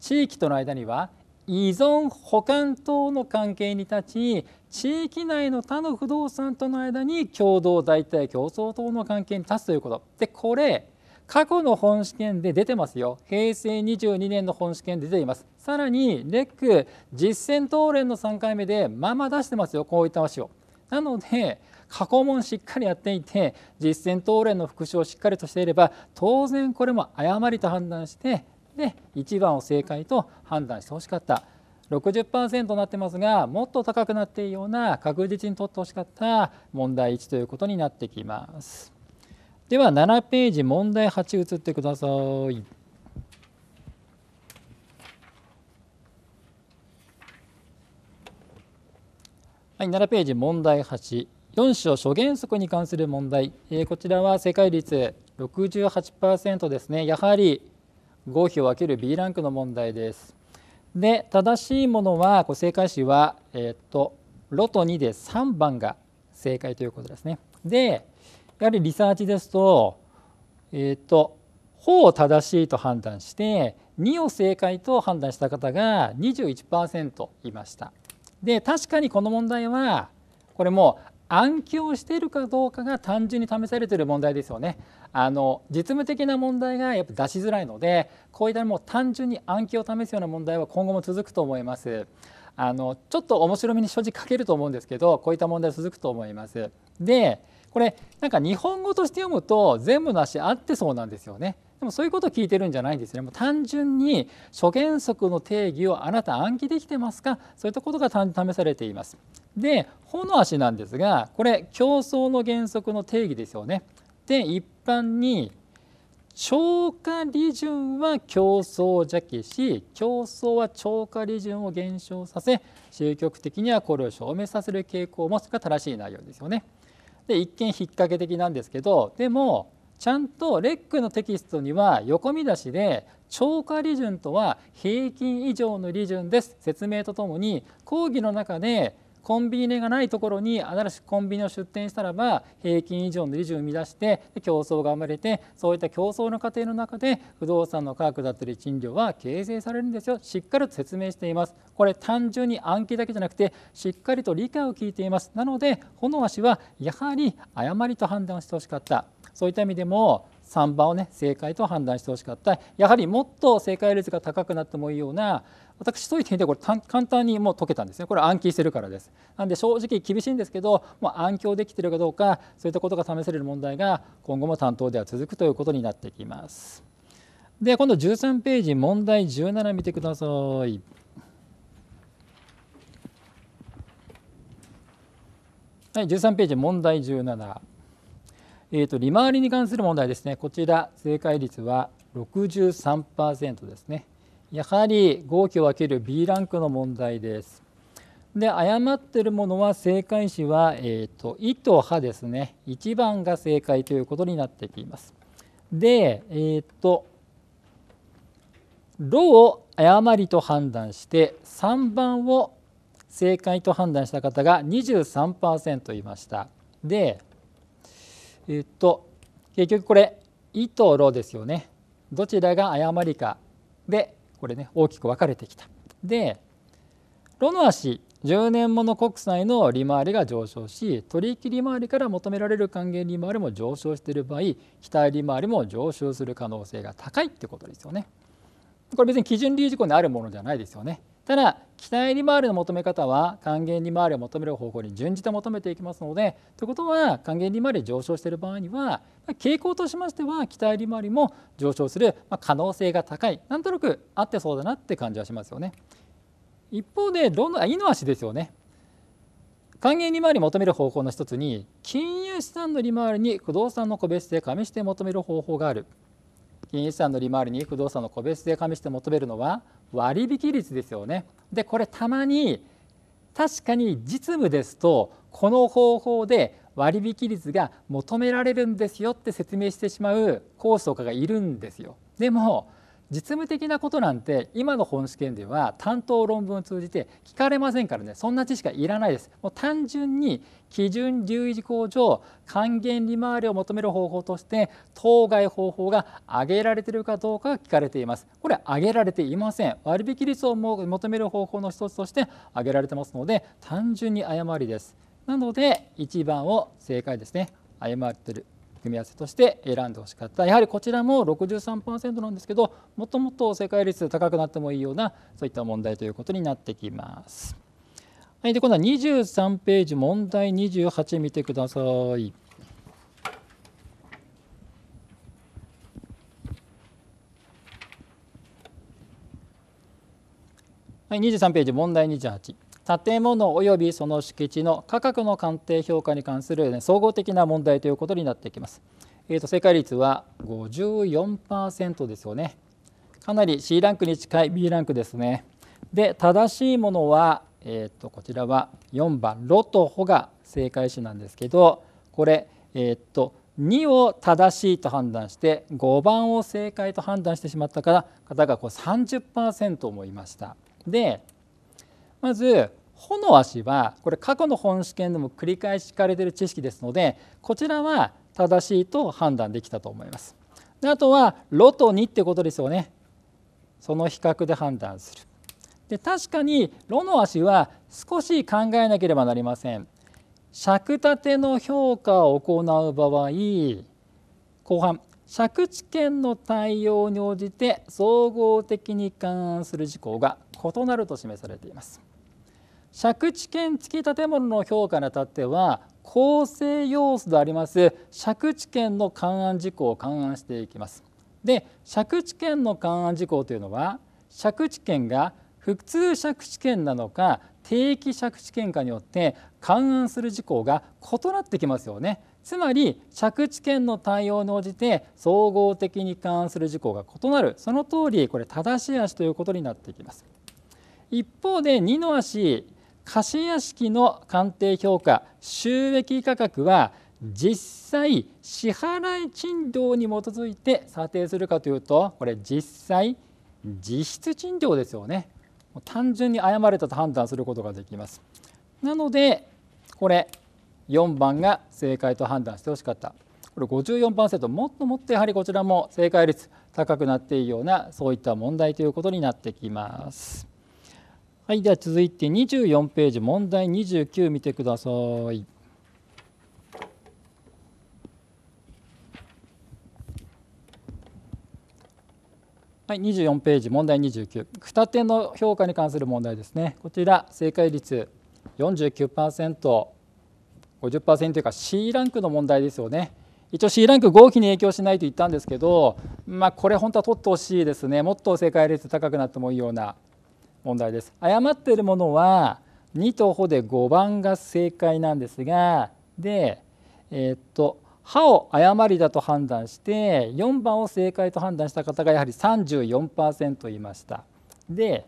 地域との間には依存保管等の関係に立ち地域内の他の不動産との間に共同代替競争等の関係に立つということでこれ過去の本試験で出てますよ平成22年の本試験で出ていますさらにレック実践討論の3回目でまま出してますよこういった話をなので過去問しっかりやっていて実践討論の復習をしっかりとしていれば当然これも誤りと判断してで1番を正解と判断してほしかった60%になってますがもっと高くなっているような確実に取ってほしかった問題1ということになってきます。では7ページ問題8移ってください。はい、7ページ問題8。4章諸原則に関する問題、えこちらは正解率68%ですねやはり合否を分ける B ランクの問題です。で正しいものはこ正解詞は、えー、っとロト2で3番が正解ということですね。でやはりリサーチですと,、えー、っとほ」を正しいと判断して2を正解と判断した方が21%いました。で確かにこの問題はこれも暗記をしているかどうかが単純に試されている問題ですよね。あの実務的な問題がやっぱ出しづらいのでこういったもう単純に暗記を試すような問題は今後も続くと思います。あのちょっと面白みに正直書けると思うんですけどこういった問題続くと思います。でこれなんか日本語として読むと全部の足合ってそうなんですよね。でもそういうことを聞いてるんじゃないんですねもう単純に諸原則の定義をあなた暗記できてますかそういったことが試されていますで法の足なんですがこれ競争の原則の定義ですよねで一般に超過利潤は競争を邪気し競争は超過利潤を減少させ終局的にはこれを証明させる傾向を持つが正しい内容ですよね。で一見引っ掛け的なんですけどでもちゃんとレックのテキストには横見出しで超過利潤とは平均以上の利潤です説明とともに講義の中でコンビニがないところに新しくコンビニを出店したらば平均以上の利潤を生み出して競争が生まれてそういった競争の過程の中で不動産の価格だったり賃料は形成されるんですよしっかりと説明していますこれ単純に暗記だけじゃなくてしっかりと理解を聞いていますなので炎足はやはり誤りと判断してほしかったそういった意味でも3番をね正解と判断してほしかったやはりもっと正解率が高くなってもいいような私解いてみてこれ簡単にもう解けたんですねこれ暗記してるからですなんで正直厳しいんですけどもう暗記をできてるかどうかそういったことが試される問題が今後も担当では続くということになってきますで今度13ページ問題17見てくださいはい、13ページ問題17えーと、利回りに関する問題ですね、こちら、正解率は63%ですね。やはり合気を分ける B ランクの問題です。で、誤っているものは正解詞は、えーと、と「い」と「は」ですね、1番が正解ということになってきます。で、えーと、と「ろ」を誤りと判断して、3番を正解と判断した方が23%いました。でえっと結局これ「い」と「ろ」ですよね。どちらが誤りかでこれね大きく分かれてきた。で「ろ」の足10年もの国債の利回りが上昇し取引利回りから求められる還元利回りも上昇している場合期待利回りも上昇する可能性が高いってことですよね。これ別に基準理事項にあるものじゃないですよね。ただ期待利回りの求め方は還元利回りを求める方向に準じて求めていきますのでということは還元利回り上昇している場合には傾向としましては期待利回りも上昇する可能性が高いなんとなく合ってそうだなって感じはしますよね。一方でどンドイノアシですよね。還元利回り求める方法の一つに金融資産の利回りに不動産の個別性加味して求める方法がある。金融資産の利回りに不動産の個別性加味して求めるのは割引率ですよね。でこれたまに確かに実務ですとこの方法で割引率が求められるんですよって説明してしまう講師とかがいるんですよ。でも実務的なことなんて今の本試験では担当論文を通じて聞かれませんからねそんな知識はいらないです。もう単純に基準留意事項上還元利回りを求める方法として当該方法が挙げられているかどうかが聞かれています。これ挙げられていません。割引率を求める方法の一つとして挙げられてますので単純に誤りです。なので1番を正解ですね。誤ってる。組み合わせとして選んでほしかったやはりこちらも63%なんですけどもともと正解率高くなってもいいようなそういった問題ということになってきます。はい、で今度は23ページ問題28見てください。はい、23ページ問題28。建物及びその敷地の価格の鑑定評価に関する、総合的な問題ということになってきます。えーと、と正解率は54%ですよね。かなり C ランクに近い B ランクですね。で正しいものは、えーと、こちらは4番「ロとホ」が正解詞なんですけどこれ、えーと、と2を正しいと判断して5番を正解と判断してしまったから方がこう30%もいました。でまず穂の足はこれ過去の本試験でも繰り返し聞かれてる知識ですのでこちらは正しいと判断できたと思います。であとは「ロと2」ってことですよね。その比較で判断する。で確かに「ロの足」は少し考えなければなりません。尺立ての評価を行う場合後半借地権の対応に応じて総合的に勘案する事項が異なると示されています。借地権付き建物の評価にあたっては構成要素であります借地権の勘案事項を勘案していきます。で借地権の勘案事項というのは借地権が普通借地権なのか定期借地権かによって勘案する事項が異なってきますよね。つまり借地権の対応に応じて総合的に勘案する事項が異なるその通りこれ正しい足ということになっていきます。一方で二の足貸屋敷の鑑定評価収益価格は実際支払い賃料に基づいて査定するかというとこれ実際実質賃料ですよね単純に誤れたと判断することができますなのでこれ4番が正解と判断してほしかったこれ54%もっともっとやはりこちらも正解率高くなっているようなそういった問題ということになってきます。はい、では続いて24ページ問題29見てください。はい、24ページ問題29二手の評価に関する問題ですねこちら正解率 49%50% というか C ランクの問題ですよね一応 C ランク合否に影響しないと言ったんですけど、まあ、これ本当は取ってほしいですねもっと正解率高くなってもいいような問題です誤っているものは2とほで5番が正解なんですがでえー、っと歯を誤りだと判断して4番を正解と判断した方がやはり34%いましたで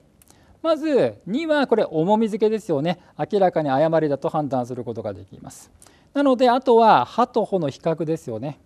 まず2はこれ重み付けですよね明らかに誤りだと判断することができますなのであとは歯と歯の比較ですよね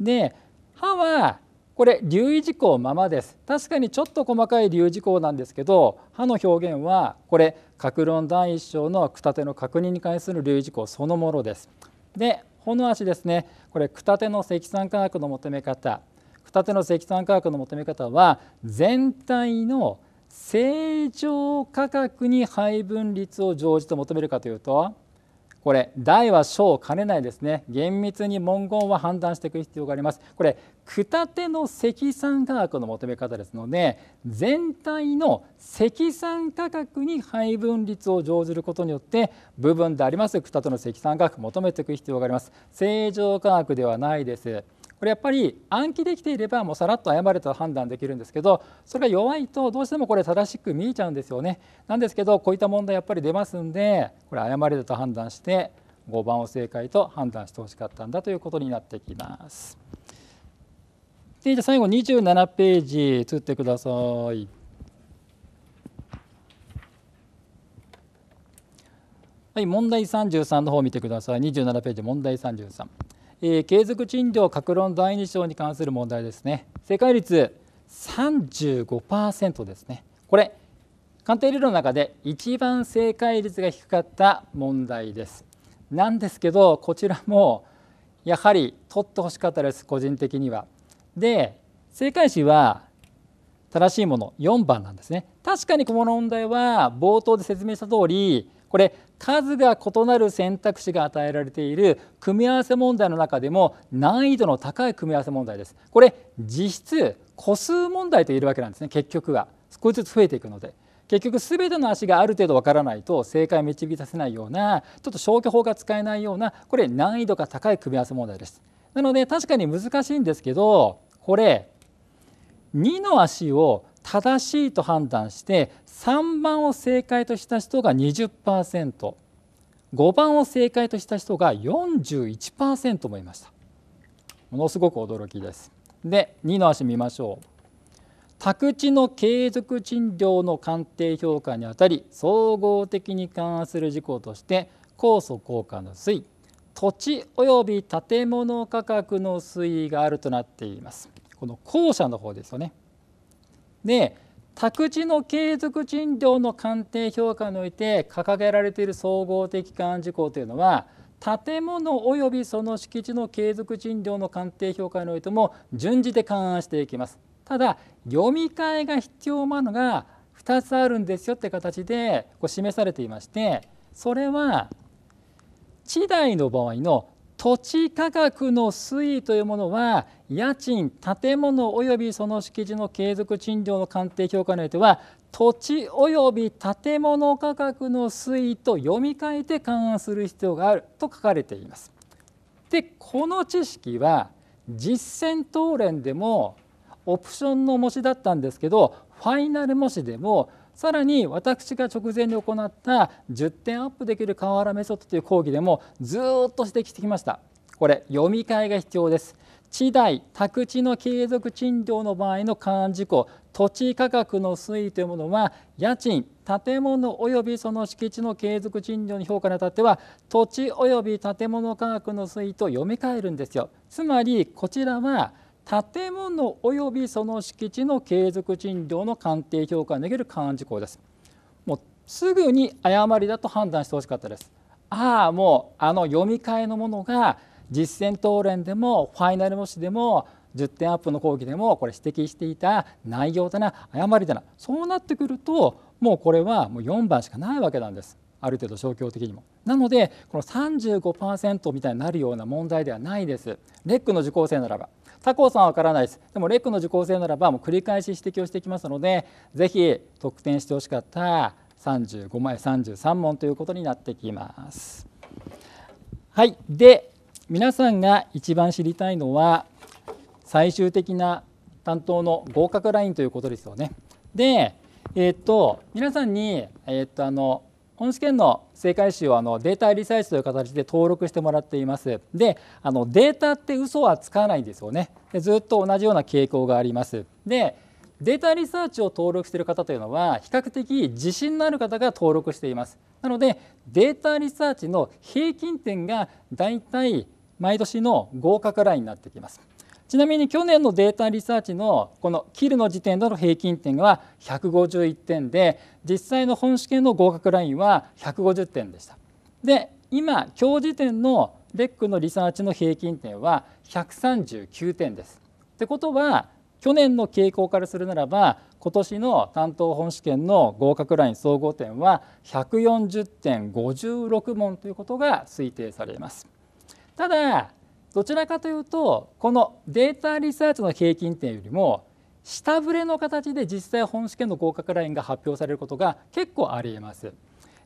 で歯はこれ留意事項ままです確かにちょっと細かい留意事項なんですけど歯の表現はこれ格論第1章のくたての確認に関する留意事項そのものですでほの足ですねこれくたての積算価学の求め方くたての積算価学の求め方は全体の正常価格に配分率を常時と求めるかというとこれ大は小を兼ねないですね厳密に文言は判断していく必要がありますこれ下手の積算価格の求め方ですので全体の積算価格に配分率を乗じることによって部分であります下手の積算価格求めていく必要があります正常価格ではないですこれやっぱり暗記できていればもうさらっと謝れと判断できるんですけどそれが弱いとどうしてもこれ正しく見えちゃうんですよねなんですけどこういった問題やっぱり出ますんでこれ謝れだと判断して5番を正解と判断してほしかったんだということになってきます。でじゃあ最後27ページつってください。はい、問題33の方を見てください。27ページ問題33。えー、継続賃料格論第2章に関する問題ですね正解率35%ですねこれ鑑定理論の中で一番正解率が低かった問題ですなんですけどこちらもやはり取ってほしかったです個人的にはで正解詞は正しいもの4番なんですね確かにこの問題は冒頭で説明した通りこれ数が異なる選択肢が与えられている組み合わせ問題の中でも難易度の高い組み合わせ問題です。これ実質個数問題と言えるわけなんですね結局は少しずつ増えていくので。結局全ての足がある程度わからないと正解を導き出せないようなちょっと消去法が使えないようなこれ難易度が高い組み合わせ問題です。なので確かに難しいんですけどこれ2の足を正しいと判断して3番を正解とした人が 20%5 番を正解とした人が41%もいましたものすごく驚きですで2の足見ましょう宅地の継続賃料の鑑定評価にあたり総合的に勘案する事項として酵素効果の推移土地及び建物価格の推移があるとなっていますこの後者の方ですよねで宅地の継続賃料の鑑定評価において掲げられている総合的管事項というのは建物及びその敷地の継続賃料の鑑定評価においても順次で勘案していきますただ読み替えが必要なのが2つあるんですよって形でこう示されていましてそれは地代の場合の土地価格の推移というものは家賃建物及びその敷地の継続賃料の鑑定評価においては土地及び建物価格の推移と読み替えて勘案する必要があると書かれています。でこの知識は実践当連でもオプションの模試だったんですけどファイナル模試でもさらに私が直前に行った10点アップできる河原メソッドという講義でもずっと指摘してきましたこれ読み替えが必要です地代宅地の継続賃料の場合の勘案事項土地価格の推移というものは家賃建物及びその敷地の継続賃料の評価にあたっては土地及び建物価格の推移と読み替えるんですよつまりこちらは建物及びその敷地の継続賃料の鑑定評価を逃げる勘案事項ですもうすぐに誤りだと判断してほしかったですああもうあの読み替えのものが実践答練でもファイナル模試でも10点アップの講義でもこれ指摘していた内容だな誤りだなそうなってくるともうこれはもう4番しかないわけなんですある程度状況的にもなのでこの35%みたいになるような問題ではないですレックの受講生ならば他校さんは分からないですでもレックの受講生ならばもう繰り返し指摘をしてきますのでぜひ得点してほしかった35枚33問ということになってきますはいで皆さんが一番知りたいのは最終的な担当の合格ラインということですよねでえー、っと皆さんに、えー、っとあの本試験の正解集をあのデータリサーチという形で登録してもらっています。で、あのデータって嘘はつかないんですよね。でずっと同じような傾向があります。で、データリサーチを登録している方というのは比較的自信のある方が登録しています。なのでデータリサーチの平均点がだいたい毎年の合格ラインになってきます。ちなみに去年のデータリサーチのこのキルの時点での平均点は151点で実際の本試験の合格ラインは150点でした。で今今日時点のレックのリサーチの平均点は139点です。ってことは去年の傾向からするならば今年の担当本試験の合格ライン総合点は140.56問ということが推定されます。ただどちらかというとこのデータリサーチの平均点よりも下振れの形で実際本試験の合格ラインが発表されることが結構ありえます。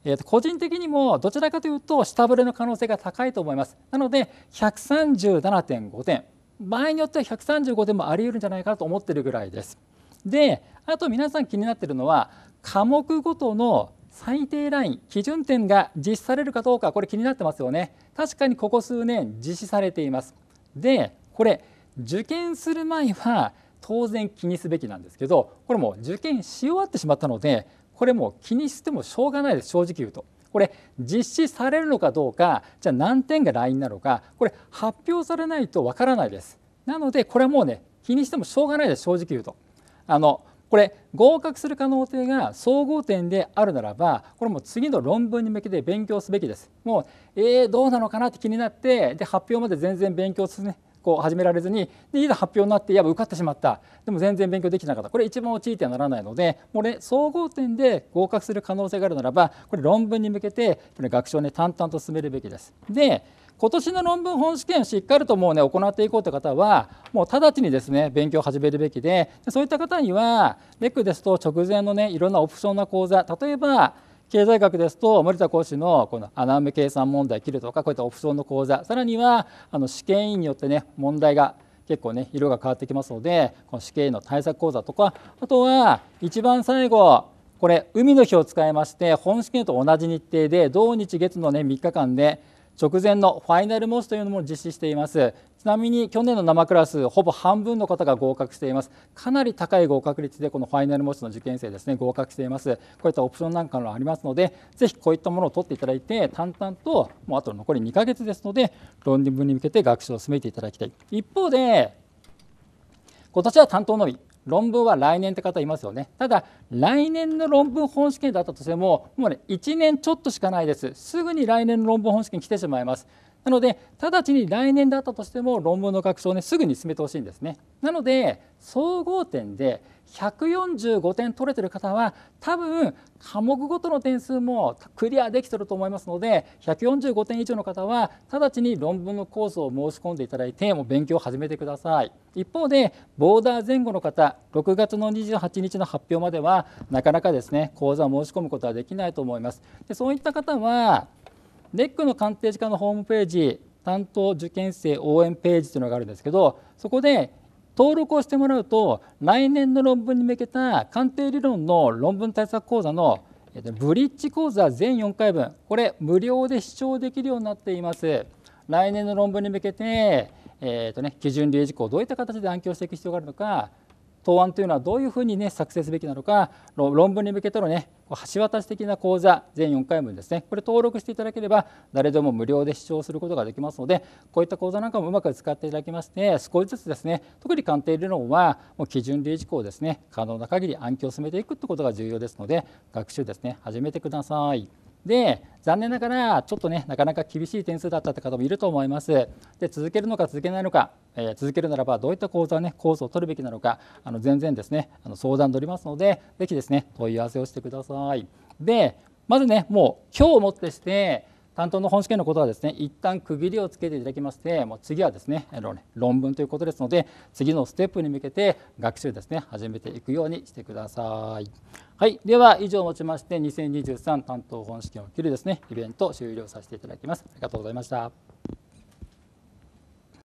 えー、と個人的にもどちらかというと下振れの可能性が高いと思います。なので137.5点場合によっては135点もあり得るんじゃないかと思ってるぐらいです。であと皆さん気になっているのは科目ごとの最低ライン基準点が実施されるかどうかこれ気になってますよね確かにここ数年実施されていますでこれ受験する前は当然気にすべきなんですけどこれもう受験し終わってしまったのでこれも気にしてもしょうがないです正直言うとこれ実施されるのかどうかじゃあ何点が LINE なのかこれ発表されないとわからないですなのでこれはもうね気にしてもしょうがないです正直言うとあのこれ合格する可能性が総合点であるならばこれも次の論文に向けて勉強すべきです。もうえー、どうなのかなって気になってで発表まで全然勉強すねこう始められずにでいざ発表になってっぱ受かってしまったでも全然勉強できなかったこれ一番陥ってはならないのでもう、ね、総合点で合格する可能性があるならばこれ論文に向けて学習をね淡々と進めるべきです。で今年の論文本試験をしっかりともうね行っていこうという方はもう直ちにですね勉強を始めるべきでそういった方にはレックですと直前のねいろんなオプションな講座例えば経済学ですと森田講師のこの穴埋め計算問題切るとかこういったオプションの講座さらにはあの試験委員によってね問題が結構ね色が変わってきますのでこの試験の対策講座とかあとは一番最後これ海の日を使いまして本試験と同じ日程で同日月のね3日間で直前のファイナル模試というのも実施していますちなみに去年の生クラスほぼ半分の方が合格していますかなり高い合格率でこのファイナル模試の受験生ですね合格していますこういったオプションなんかもありますのでぜひこういったものを取っていただいて淡々ともうあと残り2ヶ月ですので論文に向けて学習を進めていただきたい一方で今年は担当のみ論文は来年って方いますよねただ来年の論文本試験だったとしてももうね1年ちょっとしかないですすぐに来年の論文本試験来てしまいますなので直ちに来年だったとしても論文の確証をねすぐに進めてほしいんですねなので総合点で145点取れてる方は多分科目ごとの点数もクリアできてると思いますので145点以上の方は直ちに論文のコースを申し込んでいただいてもう勉強を始めてください一方でボーダー前後の方6月の28日の発表まではなかなかですね講座を申し込むことはできないと思いますでそういった方はネックの鑑定士課のホームページ担当受験生応援ページというのがあるんですけどそこで登録をしてもらうと来年の論文に向けた鑑定理論の論文対策講座のブリッジ講座全4回分これ無料で視聴できるようになっています来年の論文に向けて、えーとね、基準留意事項をどういった形で暗記をしていく必要があるのか答案というのはどういうふうにね作成すべきなのか論文に向けてのね橋渡し的な講座全4回分ですねこれ登録していただければ誰でも無料で視聴することができますのでこういった講座なんかもうまく使っていただきまして少しずつですね特に鑑定理論はもう基準理事項をですね可能な限り暗記を進めていくってことが重要ですので学習ですね始めてください。で残念ながらちょっとねなかなか厳しい点数だったって方もいると思いますで続けるのか続けないのか、えー、続けるならばどういった講座ねコースを取るべきなのかあの全然ですねあの相談取りますので是非ですね問い合わせをしてくださいでまずねもう今日をもってして担当の本試験のことはですね一旦区切りをつけていただきましてもう次はですね論文ということですので次のステップに向けて学習ですね始めていくようにしてください。はい、では以上をもちまして2023担当本試験を切るですねイベント終了させていただきます。ありがとうございました。